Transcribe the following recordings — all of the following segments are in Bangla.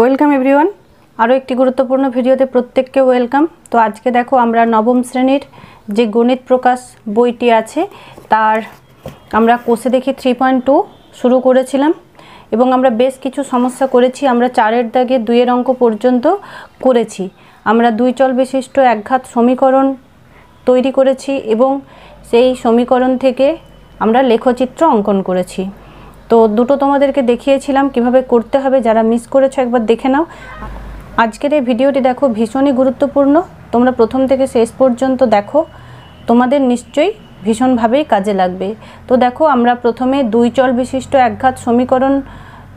ওয়েলকাম এভরিওয়ান আরও একটি গুরুত্বপূর্ণ ভিডিওতে প্রত্যেককে ওয়েলকাম তো আজকে দেখো আমরা নবম শ্রেণীর যে গণিত প্রকাশ বইটি আছে তার আমরা কোষে দেখি থ্রি পয়েন্ট টু শুরু করেছিলাম এবং আমরা বেশ কিছু সমস্যা করেছি আমরা চারের দাগে দুইয়ের অঙ্ক পর্যন্ত করেছি আমরা দুই চল বিশিষ্ট একঘাত সমীকরণ তৈরি করেছি এবং সেই সমীকরণ থেকে আমরা লেখচিত্র অঙ্কন করেছি তো দুটো তোমাদেরকে দেখিয়েছিলাম কিভাবে করতে হবে যারা মিস করেছো একবার দেখে নাও আজকের এই ভিডিওটি দেখো ভীষণই গুরুত্বপূর্ণ তোমরা প্রথম থেকে শেষ পর্যন্ত দেখো তোমাদের নিশ্চয়ই ভীষণভাবেই কাজে লাগবে তো দেখো আমরা প্রথমে দুই চল বিশিষ্ট একঘাত সমীকরণ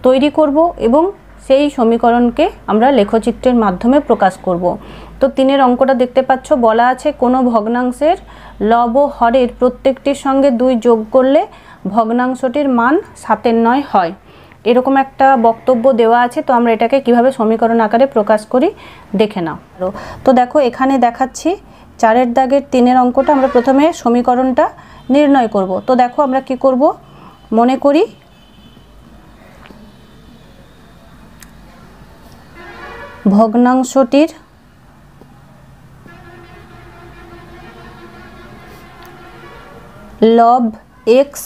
তৈরি করব এবং সেই সমীকরণকে আমরা লেখচিত্রের মাধ্যমে প্রকাশ করব। তো তিনের অঙ্কটা দেখতে পাচ্ছ বলা আছে কোনো ভগ্নাংশের লব হরের প্রত্যেকটির সঙ্গে দুই যোগ করলে ভগ্নাংশটির মান সাতের নয় হয় এরকম একটা বক্তব্য দেওয়া আছে তো আমরা এটাকে কিভাবে সমীকরণ আকারে প্রকাশ করি দেখে নাও তো দেখো এখানে দেখাচ্ছি চারের দাগের তিনের অঙ্কটা আমরা প্রথমে সমীকরণটা নির্ণয় করব তো দেখো আমরা কি করব মনে করি ভগ্নাংশটির লব এক্স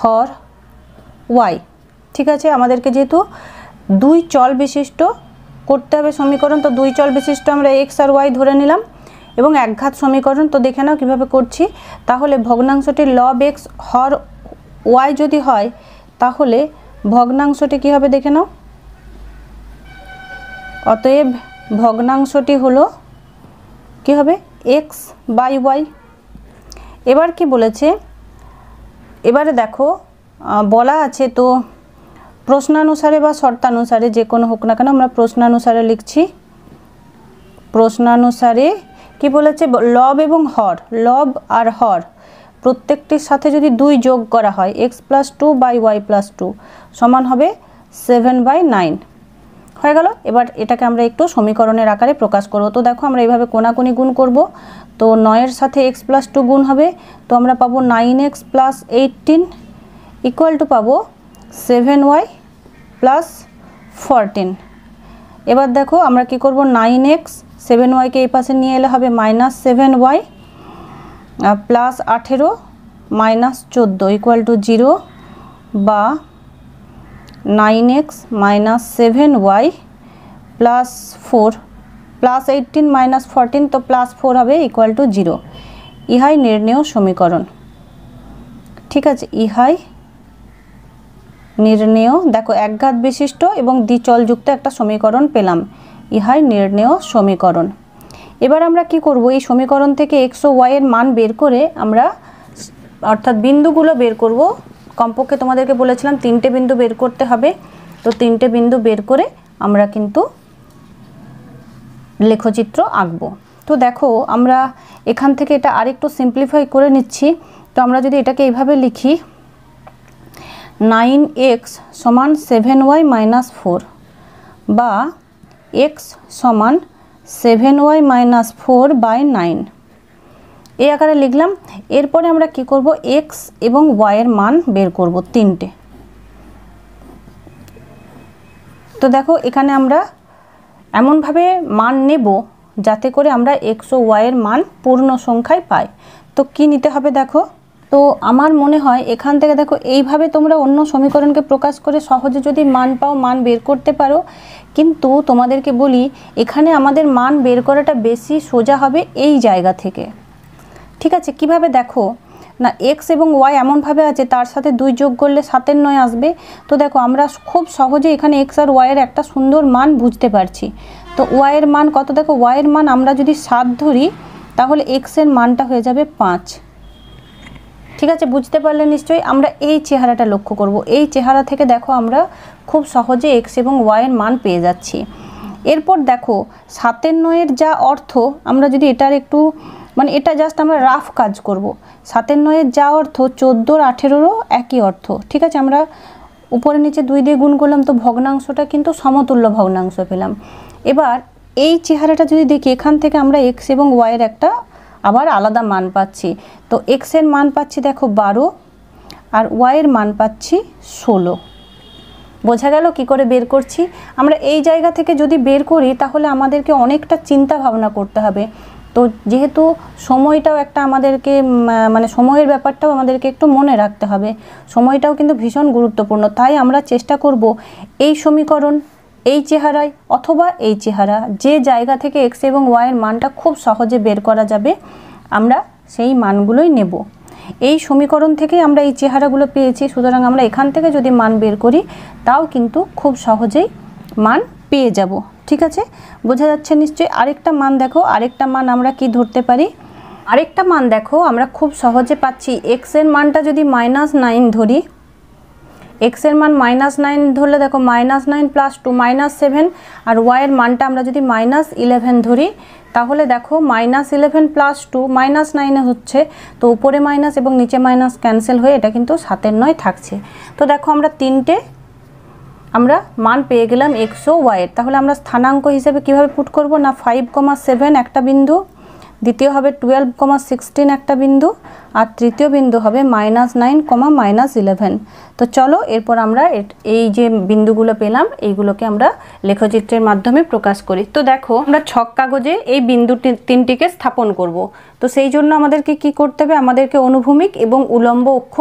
হর ওয়াই ঠিক আছে আমাদেরকে যেহেতু দুই চল বিশিষ্ট করতে হবে সমীকরণ তো দুই চল বিশিষ্ট আমরা এক্স আর ওয়াই ধরে নিলাম এবং একঘাত সমীকরণ তো দেখে নাও কীভাবে করছি তাহলে ভগ্নাংশটির লব এক্স হর ওয়াই যদি হয় তাহলে ভগ্নাংশটি কী হবে দেখে নাও অতএব ভগ্নাংশটি হলো কি হবে এক্স বাই ওয়াই এবার কি বলেছে এবারে দেখো বলা আছে তো প্রশ্নানুসারে বা শর্তানুসারে যে কোনো হোক না কেন আমরা প্রশ্নানুসারে লিখছি প্রশ্নানুসারে কি বলেছে লব এবং হর লব আর হর প্রত্যেকটির সাথে যদি দুই যোগ করা হয় x plus two by y plus two সমান হবে সেভেন বাই নাইন হয়ে গেল এবার এটাকে আমরা একটু সমীকরণের আকারে প্রকাশ করব তো দেখো আমরা এইভাবে কোনাকুনি গুণ করব তো নয়ের সাথে এক্স প্লাস টু গুণ হবে তো আমরা পাবো nine x plus eighteen equal to পাবো সেভেন ওয়াই প্লাস ফরটিন এবার দেখো আমরা কি করব নাইন এক্স সেভেন ওয়াইকে এই পাশে নিয়ে এলে হবে মাইনাস সেভেন ওয়াই প্লাস আঠেরো মাইনাস চোদ্দো ইকুয়াল টু জিরো বা nine x minus seven y plus four plus eighteen minus fourteen তো প্লাস ফোর হবে ইকুয়াল টু জিরো ইহাই নির্ণেয় সমীকরণ ঠিক আছে ইহাই নির্ণেয় দেখো একঘাত বিশিষ্ট এবং দ্বিচলযুক্ত একটা সমীকরণ পেলাম ইহাই নির্ণেয় সমীকরণ এবার আমরা কি করব এই সমীকরণ থেকে এক্স ও ওয়াইয়ের মান বের করে আমরা অর্থাৎ বিন্দুগুলো বের করব কমপক্ষে তোমাদেরকে বলেছিলাম তিনটে বিন্দু বের করতে হবে তো তিনটে বিন্দু বের করে আমরা কিন্তু লেখচিত্র আঁকবো তো দেখো আমরা এখান থেকে এটা আরেকটু সিম্পলিফাই করে নিচ্ছি তো আমরা যদি এটাকে এইভাবে লিখি নাইন এক্স সমান সেভেন ওয়াই মাইনাস ফোর বা এক্স সমান seven y minus four by nine এই আকারে লিখলাম এরপরে আমরা কি করব এক্স এবং ওয়াইয়ের মান বের করব তিনটে তো দেখো এখানে আমরা এমনভাবে মান নেব যাতে করে আমরা এক্স ও ওয়াইয়ের মান পূর্ণ সংখ্যায় পাই তো কি নিতে হবে দেখো তো আমার মনে হয় এখান থেকে দেখো এইভাবে তোমরা অন্য সমীকরণকে প্রকাশ করে সহজে যদি মান পাও মান বের করতে পারো কিন্তু তোমাদেরকে বলি এখানে আমাদের মান বের করাটা বেশি সোজা হবে এই জায়গা থেকে ঠিক আছে কিভাবে দেখো না এক্স এবং ওয়াই এমনভাবে আছে তার সাথে দুই যোগ করলে সাতের নয় আসবে তো দেখো আমরা খুব সহজে এখানে এক্স আর ওয়াইয়ের একটা সুন্দর মান বুঝতে পারছি তো ওয়াইয়ের মান কত দেখো ওয়াইয়ের মান আমরা যদি সাত ধরি তাহলে এক্সের মানটা হয়ে যাবে পাঁচ ঠিক আছে বুঝতে পারলে নিশ্চয়ই আমরা এই চেহারাটা লক্ষ্য করব এই চেহারা থেকে দেখো আমরা খুব সহজে এক্স এবং ওয়াইয়ের মান পেয়ে যাচ্ছি এরপর দেখো সাতের নয়ের যা অর্থ আমরা যদি এটার একটু মানে এটা জাস্ট আমরা রাফ কাজ করব। সাতের নয়ের যা অর্থ চোদ্দোর আঠেরোরও একই অর্থ ঠিক আছে আমরা উপরে নিচে দুই দিয়ে গুণ করলাম তো ভগ্নাংশটা কিন্তু সমতুল্য ভগ্নাংশ পেলাম এবার এই চেহারাটা যদি দেখি এখান থেকে আমরা এক্স এবং ওয়াইয়ের একটা আবার আলাদা মান পাচ্ছি তো এক্সের মান পাচ্ছি দেখো বারো আর ওয়াইয়ের মান পাচ্ছি ষোলো বোঝা গেল কি করে বের করছি আমরা এই জায়গা থেকে যদি বের করি তাহলে আমাদেরকে অনেকটা চিন্তা ভাবনা করতে হবে তো যেহেতু সময়টাও একটা আমাদেরকে মানে সময়ের ব্যাপারটাও আমাদেরকে একটু মনে রাখতে হবে সময়টাও কিন্তু ভীষণ গুরুত্বপূর্ণ তাই আমরা চেষ্টা করব এই সমীকরণ এই চেহারায় অথবা এই চেহারা যে জায়গা থেকে এক্স এবং ওয়াইয়ের মানটা খুব সহজে বের করা যাবে আমরা সেই মানগুলোই নেব এই সমীকরণ থেকে আমরা এই চেহারাগুলো পেয়েছি সুতরাং আমরা এখান থেকে যদি মান বের করি তাও কিন্তু খুব সহজেই মান পেয়ে যাব ঠিক আছে বোঝা যাচ্ছে নিশ্চয়ই আরেকটা মান দেখো আরেকটা মান আমরা কি ধরতে পারি আরেকটা মান দেখো আমরা খুব সহজে পাচ্ছি এক্সের মানটা যদি মাইনাস নাইন ধরি এক্সের মান মাইনাস নাইন ধরলে দেখো minus nine plus two minus seven আর ওয়াইয়ের মানটা আমরা যদি মাইনাস ইলেভেন ধরি তাহলে দেখো minus eleven plus two minus নাইনে হচ্ছে তো উপরে মাইনাস এবং নিচে মাইনাস ক্যান্সেল হয়ে এটা কিন্তু সাতের নয় থাকছে তো দেখো আমরা তিনটে আমরা মান পেয়ে গেলাম এক্সও ওয়াইয়ের তাহলে আমরা স্থানাঙ্ক হিসেবে কিভাবে পুট করব না ফাইভ কমা সেভেন একটা বিন্দু দ্বিতীয় হবে টুয়েলভ কমা সিক্সটিন একটা বিন্দু আর তৃতীয় বিন্দু হবে minus nine comma minus eleven তো চলো এরপর আমরা এই যে বিন্দুগুলো পেলাম এইগুলোকে আমরা লেখচিত্রের মাধ্যমে প্রকাশ করি তো দেখো আমরা ছক কাগজে এই বিন্দু তিনটিকে স্থাপন করব। তো সেই জন্য আমাদেরকে কি করতে হবে আমাদেরকে অনুভূমিক এবং উলম্ব অক্ষ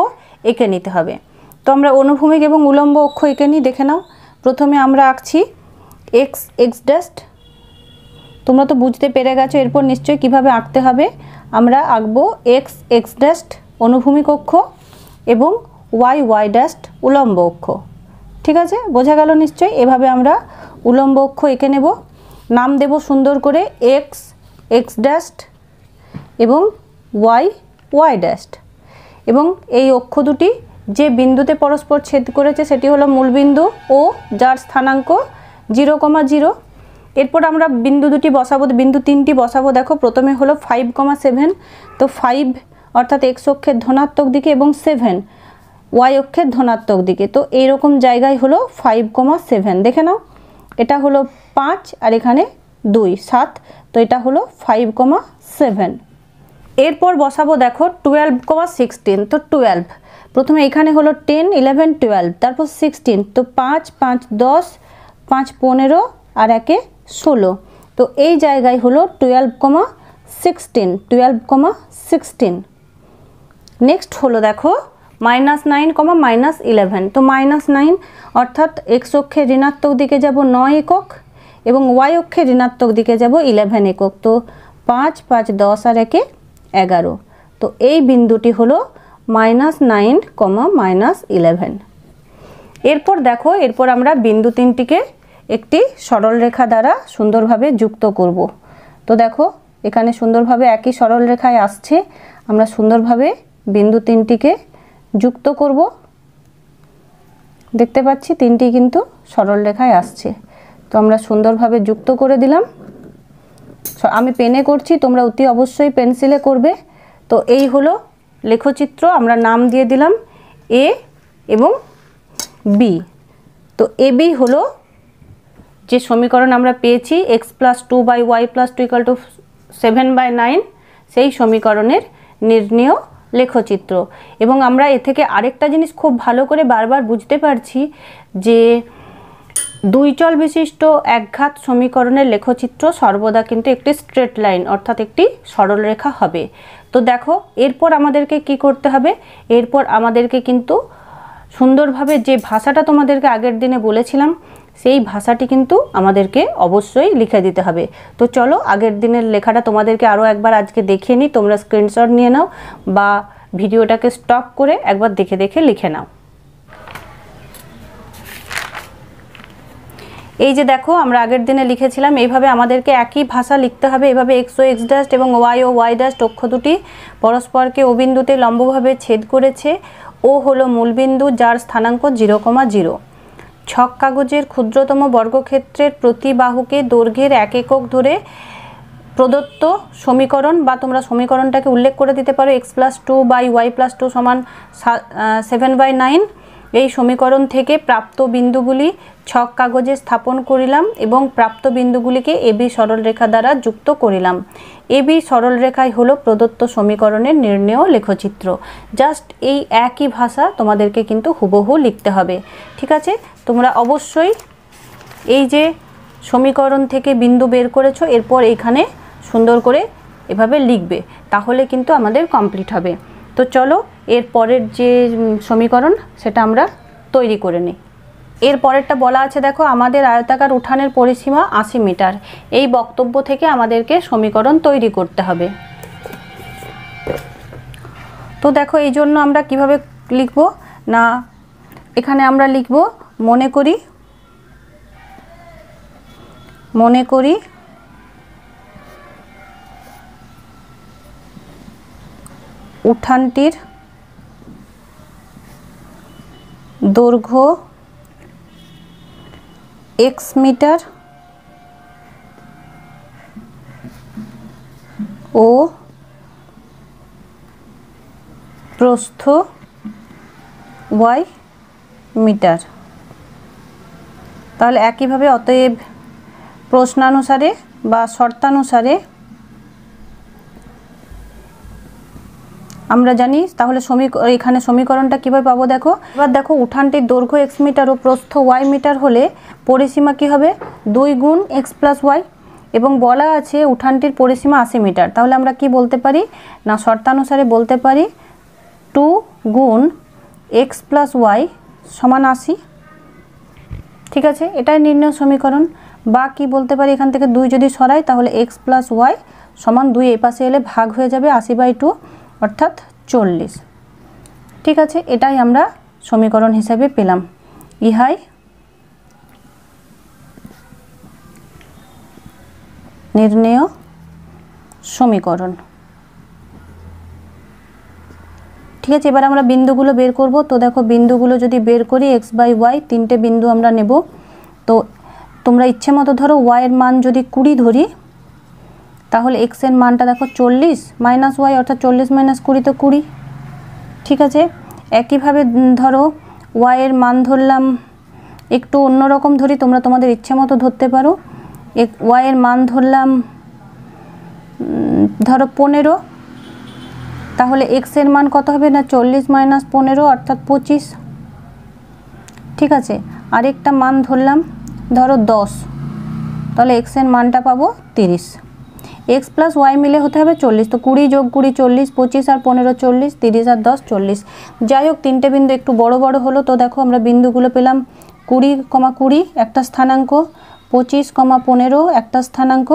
এঁকে নিতে হবে তো আমরা অনুভূমিক এবং উলম্ব অক্ষ এঁকে নিই দেখে নাও প্রথমে আমরা আঁকছি এক্স এক্স ডাস্ট তোমরা তো বুঝতে পেরে গেছো এরপর নিশ্চয়ই কিভাবে আঁকতে হবে আমরা আঁকবো এক্স এক্স ডাস্ট অনুভূমিক অক্ষ এবং ওয়াই ওয়াই ডাস্ট উলম্ব অক্ষ ঠিক আছে বোঝা গেল নিশ্চয়ই এভাবে আমরা উলম্ব অক্ষ এঁকে নেব নাম দেব সুন্দর করে এক্স এক্স ডাস্ট এবং ওয়াই ওয়াই ডাস্ট এবং এই অক্ষ দুটি যে বিন্দুতে পরস্পর ছেদ করেছে সেটি হলো মূলবিন্দু ও যার স্থানাঙ্ক জিরো কমা জিরো এরপর আমরা বিন্দু দুটি বসাবো বিন্দু তিনটি বসাবো দেখো প্রথমে হলো ফাইভ কমা সেভেন তো ফাইভ অর্থাৎ এক্স অক্ষের ধনাত্মক দিকে এবং সেভেন ওয়াই অক্ষের ধনাত্মক দিকে তো এইরকম জায়গায় হলো ফাইভ কমা সেভেন দেখে নাও এটা হলো পাঁচ আর এখানে দুই সাত তো এটা হলো ফাইভ কমা সেভেন এরপর বসাবো দেখো টুয়েলভ কমা সিক্সটিন তো টুয়েলভ প্রথমে এখানে হলো টেন ইলেভেন টুয়েলভ তারপর সিক্সটিন তো পাঁচ পাঁচ দশ পাঁচ পনেরো আর একে ষোলো তো এই জায়গায় হলো twelve comma sixteen twelve comma sixteen next হলো দেখো minus nine comma minus eleven তো মাইনাস নাইন অর্থাৎ এক্স অক্ষে ঋণাত্মক দিকে যাব নয় একক এবং ওয়াই অক্ষে ঋণাত্মক দিকে যাব ইলেভেন একক তো পাঁচ পাঁচ দশ আর একে এগারো তো এই বিন্দুটি হলো minus nine comma minus eleven এরপর দেখো এরপর আমরা বিন্দু তিনটিকে একটি সরল রেখা দ্বারা সুন্দরভাবে যুক্ত করব তো দেখো এখানে সুন্দরভাবে একই সরল রেখায় আসছে আমরা সুন্দরভাবে বিন্দু তিনটিকে যুক্ত করব দেখতে পাচ্ছি তিনটি কিন্তু সরল রেখায় আসছে তো আমরা সুন্দরভাবে যুক্ত করে দিলাম আমি পেনে করছি তোমরা অতি অবশ্যই পেন্সিলে করবে তো এই হলো লেখচিত্র আমরা নাম দিয়ে দিলাম এ এবং বি তো এ বি হলো যে সমীকরণ আমরা পেয়েছি x plus two by y plus two equal to seven by nine সেই সমীকরণের নির্ণীয় লেখচিত্র এবং আমরা এ থেকে আরেকটা জিনিস খুব ভালো করে বারবার বুঝতে পারছি যে দুই চল বিশিষ্ট একঘাত সমীকরণের লেখচিত্র সর্বদা কিন্তু একটি স্ট্রেট লাইন অর্থাৎ একটি সরলরেখা হবে তো দেখো এরপর আমাদেরকে কি করতে হবে এরপর আমাদেরকে কিন্তু সুন্দরভাবে যে ভাষাটা তোমাদেরকে আগের দিনে বলেছিলাম সেই ভাষাটি কিন্তু আমাদেরকে অবশ্যই লিখে দিতে হবে তো চলো আগের দিনের লেখাটা তোমাদেরকে আরও একবার আজকে দেখিয়ে নিই তোমরা স্ক্রিনশট নিয়ে নাও বা ভিডিওটাকে স্টপ করে একবার দেখে দেখে লিখে নাও এই যে দেখো আমরা আগের দিনে লিখেছিলাম এইভাবে আমাদেরকে একই ভাষা লিখতে হবে এভাবে এক্স ও এক্স ডাস্ট এবং ওয়াই ও ওয়াই ডাস্ট অক্ষ দুটি পরস্পরকে ও বিন্দুতে লম্বভাবে ছেদ করেছে ও হলো মূলবিন্দু যার স্থানাঙ্ক জিরো কমা জিরো ছক কাগজের ক্ষুদ্রতম বর্গক্ষেত্রের প্রতি বাহুকে দৈর্ঘ্যের এক একক ধরে প্রদত্ত সমীকরণ বা তোমরা সমীকরণটাকে উল্লেখ করে দিতে পারো x plus two by y plus two সমান সেভেন বাই নাইন এই সমীকরণ থেকে প্রাপ্ত বিন্দুগুলি ছক কাগজে স্থাপন করিলাম এবং প্রাপ্ত বিন্দুগুলিকে এবি সরলরেখা দ্বারা যুক্ত করিলাম এবি সরলরেখাই হলো প্রদত্ত সমীকরণের নির্ণেয় লেখচিত্র জাস্ট এই একই ভাষা তোমাদেরকে কিন্তু হুবহু লিখতে হবে ঠিক আছে তোমরা অবশ্যই এই যে সমীকরণ থেকে বিন্দু বের করেছো এরপর এখানে সুন্দর করে এভাবে লিখবে তাহলে কিন্তু আমাদের কমপ্লিট হবে তো চলো এর পরের যে সমীকরণ সেটা আমরা তৈরি করে নিই এর পরেরটা বলা আছে দেখো আমাদের আয়তাকার উঠানের পরিসীমা আশি মিটার এই বক্তব্য থেকে আমাদেরকে সমীকরণ তৈরি করতে হবে তো দেখো এই জন্য আমরা কিভাবে লিখব না এখানে আমরা লিখব মনে করি মনে করি উঠানটির দৈর্ঘ্য এক্স মিটার ও প্রস্থ ওয়াই মিটার তাহলে একইভাবে অতএব প্রশ্নানুসারে বা শর্তানুসারে আমরা জানি তাহলে সমীক এখানে সমীকরণটা কীভাবে পাবো দেখো এবার দেখো উঠানটির দৈর্ঘ্য এক্স মিটার ও প্রস্থ ওয়াই মিটার হলে পরিসীমা কি হবে দুই গুণ এক্স প্লাস ওয়াই এবং বলা আছে উঠানটির পরিসীমা আশি মিটার তাহলে আমরা কি বলতে পারি না শর্তানুসারে বলতে পারি টু গুণ এক্স প্লাস ওয়াই সমান আশি ঠিক আছে এটাই নির্ণয় সমীকরণ বা কি বলতে পারি এখান থেকে দুই যদি সরাই তাহলে এক্স প্লাস ওয়াই সমান দুই এ পাশে এলে ভাগ হয়ে যাবে আশি বাই টু অর্থাৎ চল্লিশ ঠিক আছে এটাই আমরা সমীকরণ হিসাবে পেলাম ইহাই নির্ণেয় সমীকরণ ঠিক আছে এবার আমরা বিন্দুগুলো বের করব তো দেখো বিন্দুগুলো যদি বের করি এক্স বাই ওয়াই তিনটে বিন্দু আমরা নেব তো তোমরা ইচ্ছে মতো ধরো ওয়াইয়ের মান যদি কুড়ি ধরি তাহলে এক্সের মানটা দেখো চল্লিশ মাইনাস ওয়াই অর্থাৎ চল্লিশ মাইনাস কুড়ি তো কুড়ি ঠিক আছে একইভাবে ধরো ওয়াইয়ের মান ধরলাম একটু অন্যরকম ধরি তোমরা তোমাদের ইচ্ছে মতো ধরতে পারো এক ওয়াইয়ের মান ধরলাম ধরো পনেরো তাহলে এক্সের মান কত হবে না চল্লিশ মাইনাস পনেরো অর্থাৎ পঁচিশ ঠিক আছে আরেকটা মান ধরলাম ধরো দশ তাহলে এক্সের মানটা পাবো তিরিশ এক্স প্লাস ওয়াই মিলে হতে হবে চল্লিশ তো কুড়ি যোগ কুড়ি চল্লিশ পঁচিশ আর পনেরো চল্লিশ তিরিশ আর দশ চল্লিশ যাই হোক তিনটে বিন্দু একটু বড় বড় হলো তো দেখো আমরা বিন্দুগুলো পেলাম কুড়ি কমা কুড়ি একটা স্থানাঙ্ক পঁচিশ কমা পনেরো একটা স্থানাঙ্ক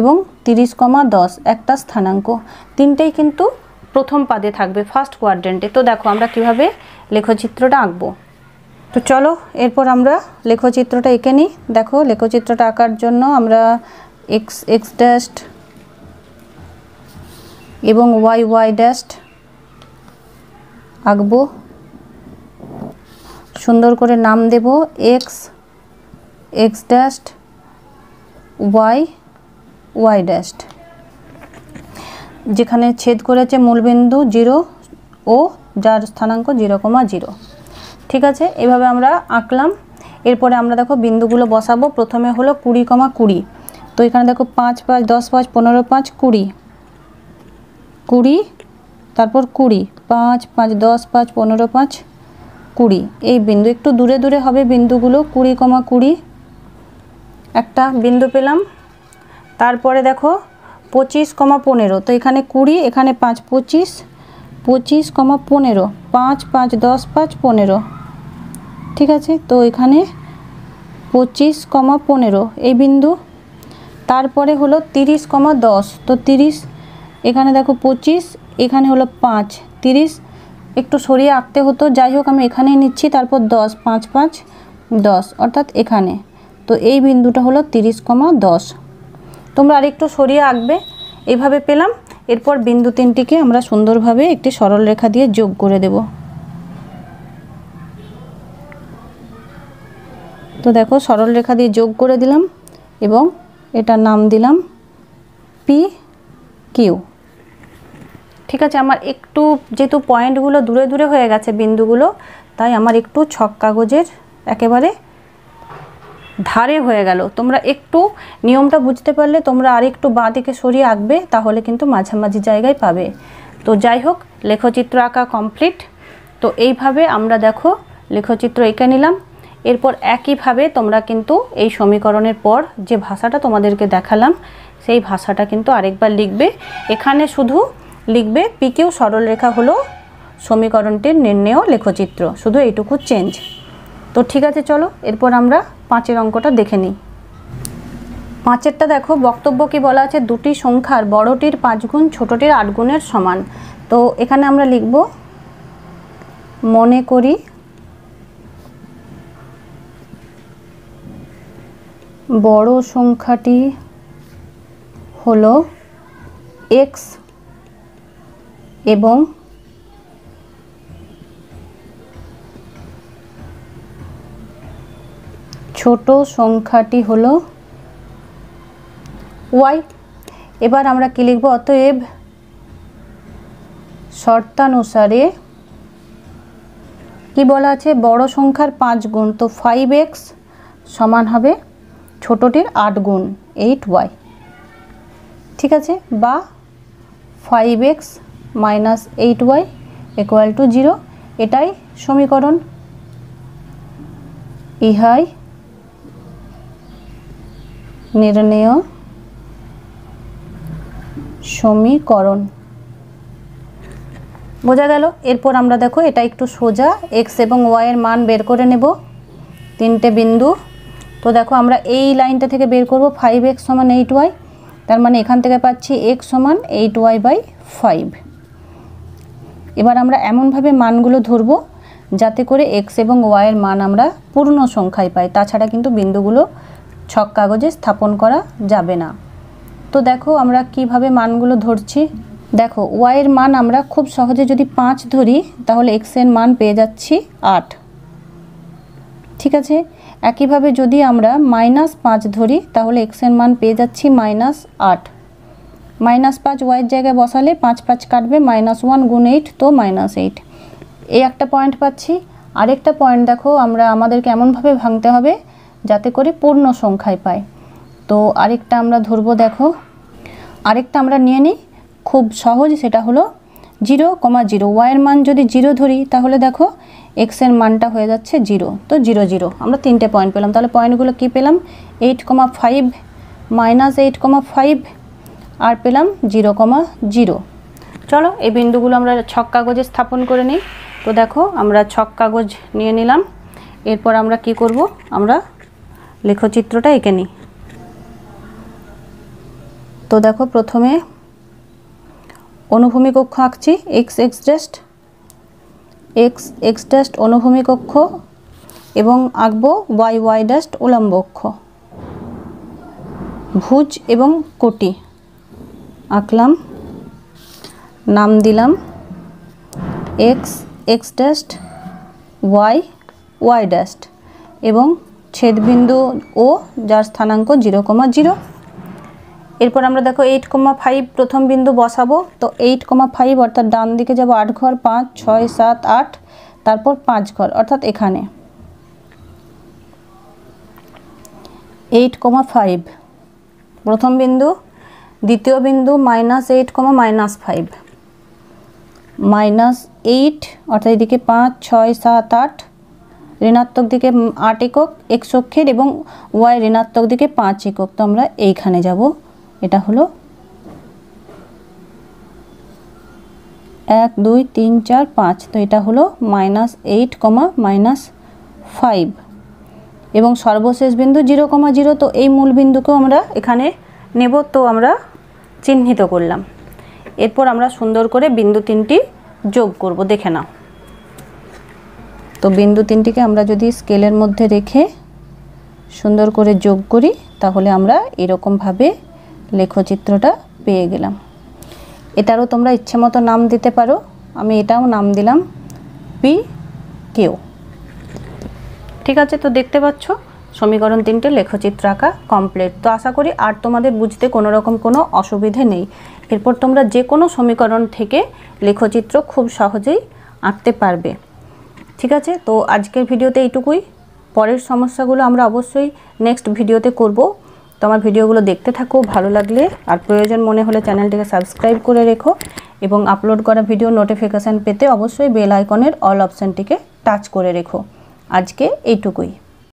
এবং তিরিশ কমা দশ একটা স্থানাঙ্ক তিনটেই কিন্তু প্রথম পাদে থাকবে ফার্স্ট কোয়াড্রেন্টে তো দেখো আমরা কিভাবে লেখচিত্রটা আঁকবো তো চলো এরপর আমরা লেখচিত্রটা এঁকে নিই দেখো লেখচিত্রটা আঁকার জন্য আমরা এক্স এক্স ড্যাস্ট এবং ওয়াই ওয়াই ড্যাশ আঁকব সুন্দর করে নাম দেব x x dash y y dash যেখানে ছেদ করেছে মূলবিন্দু জিরো ও যার স্থানাঙ্ক জিরো কমা জিরো ঠিক আছে এভাবে আমরা আঁকলাম এরপরে আমরা দেখো বিন্দুগুলো বসাবো প্রথমে হলো কুড়ি কমা কুড়ি তো এখানে দেখো পাঁচ পাঁচ দশ পাঁচ পনেরো পাঁচ কুড়ি কুড়ি তারপর কুড়ি পাঁচ পাঁচ দশ পাঁচ পনেরো পাঁচ কুড়ি এই বিন্দু একটু দূরে দূরে হবে বিন্দুগুলো কুড়ি কমা কুড়ি একটা বিন্দু পেলাম তারপরে দেখো পঁচিশ কমা পনেরো তো এখানে কুড়ি এখানে পাঁচ পঁচিশ পঁচিশ কমা পনেরো পাঁচ পাঁচ দশ পাঁচ পনেরো ঠিক আছে তো এখানে পঁচিশ কমা পনেরো এই বিন্দু তারপরে হলো তিরিশ কমা দশ তো তিরিশ এখানে দেখো পঁচিশ এখানে হলো পাঁচ তিরিশ একটু সরিয়ে আঁকতে হতো যাই হোক আমি এখানেই নিচ্ছি তারপর দশ পাঁচ পাঁচ দশ অর্থাৎ এখানে তো এই বিন্দুটা হলো তিরিশ কমা দশ তোমরা আরেকটু সরিয়ে আঁকবে এভাবে পেলাম এরপর বিন্দু তিনটিকে আমরা সুন্দরভাবে একটি সরল রেখা দিয়ে যোগ করে দেব তো দেখো সরল রেখা দিয়ে যোগ করে দিলাম এবং এটার নাম দিলাম পি কিউ ঠিক আছে আমার একটু যেহেতু পয়েন্টগুলো দূরে দূরে হয়ে গেছে বিন্দুগুলো তাই আমার একটু ছক কাগজের একেবারে ধারে হয়ে গেল তোমরা একটু নিয়মটা বুঝতে পারলে তোমরা আর একটু বাঁ দিকে সরিয়ে আঁকবে তাহলে কিন্তু মাঝামাঝি জায়গায় পাবে তো যাই হোক লেখচিত্র আঁকা কমপ্লিট তো এইভাবে আমরা দেখো লেখচিত্র এঁকে নিলাম এরপর একইভাবে তোমরা কিন্তু এই সমীকরণের পর যে ভাষাটা তোমাদেরকে দেখালাম সেই ভাষাটা কিন্তু আরেকবার লিখবে এখানে শুধু লিখবে পিকিউ সরলরেখা হলো সমীকরণটির নির্ণয় লেখচিত্র শুধু এইটুকু চেঞ্জ তো ঠিক আছে চলো এরপর আমরা পাঁচের অঙ্কটা দেখে নিই পাঁচেরটা দেখো বক্তব্য কি বলা আছে দুটি সংখ্যার বড়টির পাঁচ গুণ ছোটোটির আট গুণের সমান তো এখানে আমরা লিখব মনে করি বড় সংখ্যাটি হলো এক্স এবং ছোট সংখ্যাটি হলো ওয়াই এবার আমরা কি লিখব অতএব শর্তানুসারে কি বলা আছে বড় সংখ্যার পাঁচ গুণ তো ফাইভ এক্স সমান হবে ছোটটির আট গুণ এইট ওয়াই ঠিক আছে বা five x minus eight y equal to zero এটাই সমীকরণ ইহাই নির্ণেয় সমীকরণ বোঝা গেল এরপর আমরা দেখো এটা একটু সোজা এক্স এবং ওয়াইয়ের মান বের করে নেব তিনটে বিন্দু তো দেখো আমরা এই লাইনটা থেকে বের করব ফাইভ এক্স সমান এইট ওয়াই তার মানে এখান থেকে পাচ্ছি এক্স সমান এইট ওয়াই বাই ফাইভ এবার আমরা এমনভাবে মানগুলো ধরবো যাতে করে এক্স এবং ওয়াইয়ের মান আমরা পূর্ণ সংখ্যায় পাই তাছাড়া কিন্তু বিন্দুগুলো ছক কাগজে স্থাপন করা যাবে না তো দেখো আমরা কিভাবে মানগুলো ধরছি দেখো ওয়াইয়ের মান আমরা খুব সহজে যদি পাঁচ ধরি তাহলে এক্সের মান পেয়ে যাচ্ছি আট ঠিক আছে একইভাবে যদি আমরা মাইনাস পাঁচ ধরি তাহলে এক্সের মান পেয়ে যাচ্ছি মাইনাস আট মাইনাস পাঁচ ওয়াইয়ের জায়গায় বসালে পাঁচ পাঁচ কাটবে মাইনাস ওয়ান গুণ এইট তো মাইনাস এইট এই একটা পয়েন্ট পাচ্ছি আরেকটা পয়েন্ট দেখো আমরা আমাদেরকে এমনভাবে ভাঙতে হবে যাতে করে পূর্ণ সংখ্যায় পাই তো আরেকটা আমরা ধরবো দেখো আরেকটা আমরা নিয়ে নিই খুব সহজ সেটা হলো জিরো কমা জিরো ওয়াইয়ের মান যদি জিরো ধরি তাহলে দেখো এক্সের মানটা হয়ে যাচ্ছে জিরো তো জিরো জিরো আমরা তিনটে পয়েন্ট পেলাম তাহলে পয়েন্টগুলো কী পেলাম eight comma five minus eight comma five আর পেলাম জিরো কমা জিরো চলো এই বিন্দুগুলো আমরা ছক কাগজে স্থাপন করে নিই তো দেখো আমরা ছক কাগজ নিয়ে নিলাম এরপর আমরা কি করব আমরা লেখচিত্রটা এঁকে নিই তো দেখো প্রথমে অনুভূমিক অক্ষ আঁকছি x x dash x x dash অনুভূমিক অক্ষ এবং আঁকব ওয়াই ওয়াই ড্যাস্ট উলম্ব অক্ষ ভুজ এবং কোটি আঁকলাম নাম দিলাম x x dash y y dash এবং ছেদবিন্দু ও যার স্থানাঙ্ক জিরো কমা জিরো এরপর আমরা দেখো এইট কমা ফাইভ প্রথম বিন্দু বসাবো তো এইট কমা ফাইভ অর্থাৎ ডান দিকে যাবো আট ঘর পাঁচ ছয় সাত আট তারপর পাঁচ ঘর অর্থাৎ এখানে এইট কমা ফাইভ প্রথম বিন্দু দ্বিতীয় বিন্দু minus eight comma minus five minus eight অর্থাৎ এদিকে পাঁচ ছয় সাত আট ঋণাত্মক দিকে আট একক এক্স অক্ষের এবং ওয়াই ঋণাত্মক দিকে পাঁচ একক তো আমরা এইখানে যাব এটা হলো এক দুই তিন চার পাঁচ তো এটা হলো minus eight comma minus five এবং সর্বশেষ বিন্দু জিরো কমা জিরো তো এই মূল বিন্দুকেও আমরা এখানে নেব তো আমরা চিহ্নিত করলাম এরপর আমরা সুন্দর করে বিন্দু তিনটি যোগ করব দেখে নাও তো বিন্দু তিনটিকে আমরা যদি স্কেলের মধ্যে রেখে সুন্দর করে যোগ করি তাহলে আমরা এরকমভাবে লেখচিত্রটা পেয়ে গেলাম এটারও তোমরা ইচ্ছে মতো নাম দিতে পারো আমি এটাও নাম দিলাম পি কেউ ঠিক আছে তো দেখতে পাচ্ছ সমীকরণ তিনটে লেখচিত্র আঁকা কমপ্লিট তো আশা করি আর তোমাদের বুঝতে কোনো রকম কোনো অসুবিধে নেই এরপর তোমরা যে কোনো সমীকরণ থেকে লেখচিত্র খুব সহজেই আঁকতে পারবে ঠিক আছে তো আজকের ভিডিওতে এইটুকুই পরের সমস্যাগুলো আমরা অবশ্যই নেক্সট ভিডিওতে করব তোমার ভিডিওগুলো দেখতে থাকো ভালো লাগলে আর প্রয়োজন মনে হলে চ্যানেলটিকে সাবস্ক্রাইব করে রেখো এবং আপলোড করা ভিডিও নোটিফিকেশান পেতে অবশ্যই বেল আইকনের অল অপশানটিকে টাচ করে রেখো আজকে এইটুকুই